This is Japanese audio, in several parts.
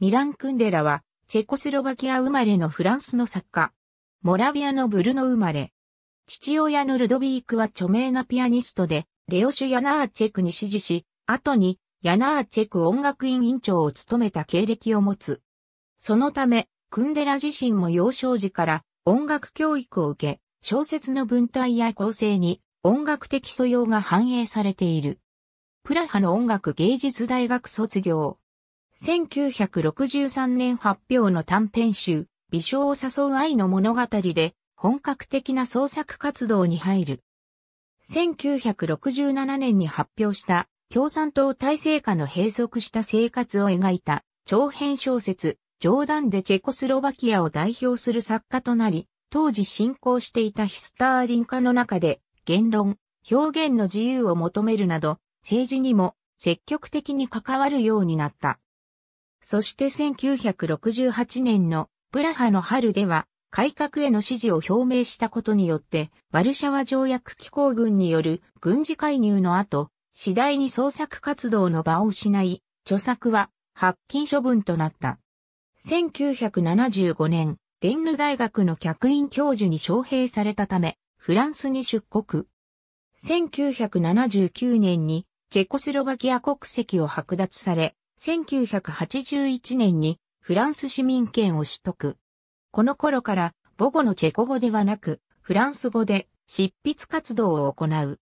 ミラン・クンデラは、チェコスロバキア生まれのフランスの作家。モラビアのブルノ生まれ。父親のルドビークは著名なピアニストで、レオシュ・ヤナーチェクに支持し、後に、ヤナーチェク音楽院院長を務めた経歴を持つ。そのため、クンデラ自身も幼少時から音楽教育を受け、小説の文体や構成に音楽的素養が反映されている。プラハの音楽芸術大学卒業。1963年発表の短編集、美少を誘う愛の物語で、本格的な創作活動に入る。1967年に発表した共産党体制下の閉塞した生活を描いた長編小説、冗談でチェコスロバキアを代表する作家となり、当時進行していたヒスターリン化の中で言論、表現の自由を求めるなど、政治にも積極的に関わるようになった。そして1968年のプラハの春では改革への支持を表明したことによって、ワルシャワ条約機構軍による軍事介入の後、次第に創作活動の場を失い、著作は発禁処分となった。1975年、レンヌ大学の客員教授に招聘されたため、フランスに出国。1979年にチェコスロバキア国籍を剥奪され、1981年にフランス市民権を取得。この頃から母語のチェコ語ではなく、フランス語で執筆活動を行う。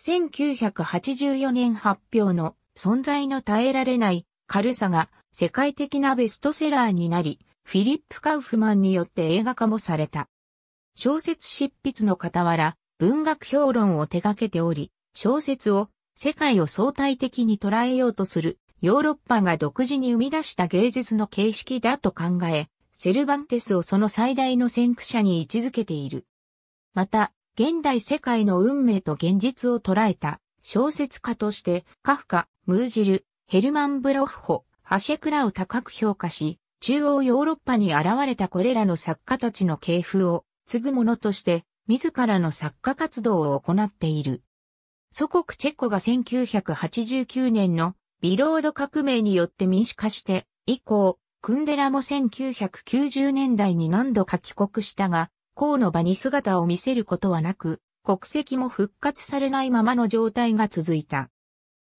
1984年発表の存在の耐えられない軽さが世界的なベストセラーになり、フィリップ・カウフマンによって映画化もされた。小説執筆の傍ら、文学評論を手掛けており、小説を世界を相対的に捉えようとするヨーロッパが独自に生み出した芸術の形式だと考え、セルバンテスをその最大の先駆者に位置づけている。また、現代世界の運命と現実を捉えた小説家として、カフカ、ムージル、ヘルマン・ブロッホ、ハシェクラを高く評価し、中央ヨーロッパに現れたこれらの作家たちの系譜を継ぐ者として、自らの作家活動を行っている。祖国チェコが1989年のビロード革命によって民主化して、以降、クンデラも1990年代に何度か帰国したが、公の場に姿を見せることはなく、国籍も復活されないままの状態が続いた。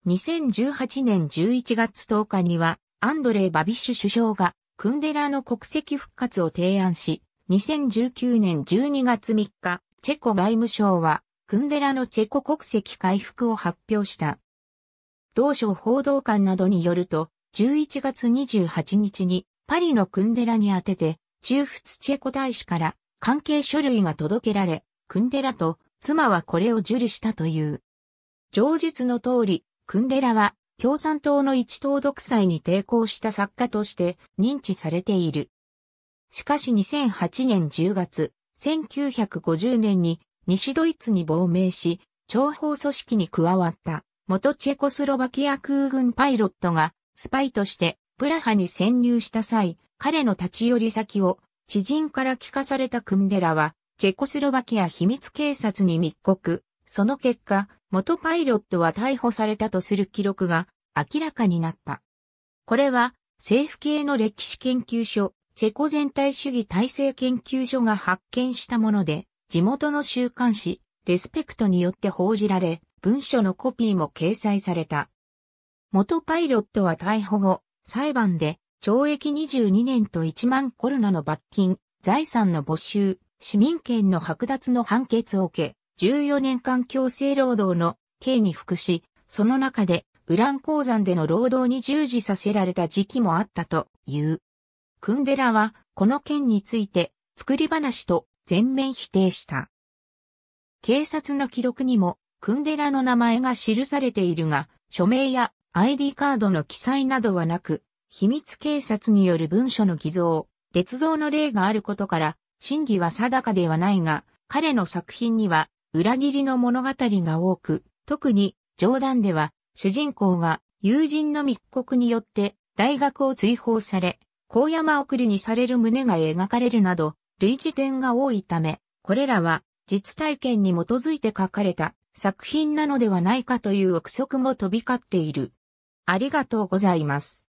2018年11月10日には、アンドレイ・バビッシュ首相が、クンデラの国籍復活を提案し、2019年12月3日、チェコ外務省は、クンデラのチェコ国籍回復を発表した。同省報道官などによると、11月28日にパリのクンデラに宛てて、中仏チェコ大使から関係書類が届けられ、クンデラと妻はこれを受理したという。上述の通り、クンデラは共産党の一党独裁に抵抗した作家として認知されている。しかし2008年10月、1950年に西ドイツに亡命し、諜報組織に加わった。元チェコスロバキア空軍パイロットが、スパイとして、プラハに潜入した際、彼の立ち寄り先を、知人から聞かされたクンデラは、チェコスロバキア秘密警察に密告。その結果、元パイロットは逮捕されたとする記録が明らかになった。これは、政府系の歴史研究所、チェコ全体主義体制研究所が発見したもので、地元の週刊誌、レスペクトによって報じられ、文書のコピーも掲載された。元パイロットは逮捕後、裁判で懲役22年と1万コロナの罰金、財産の没収、市民権の剥奪の判決を受け、14年間強制労働の刑に服し、その中でウラン鉱山での労働に従事させられた時期もあったという。クンデラはこの件について作り話と全面否定した。警察の記録にもクンデラの名前が記されているが、署名や ID カードの記載などはなく、秘密警察による文書の偽造、捏造の例があることから、真偽は定かではないが、彼の作品には裏切りの物語が多く、特に冗談では主人公が友人の密告によって大学を追放され、高山送りにされる旨が描かれるなど、類似点が多いため、これらは実体験に基づいて書かれた作品なのではないかという憶測も飛び交っている。ありがとうございます。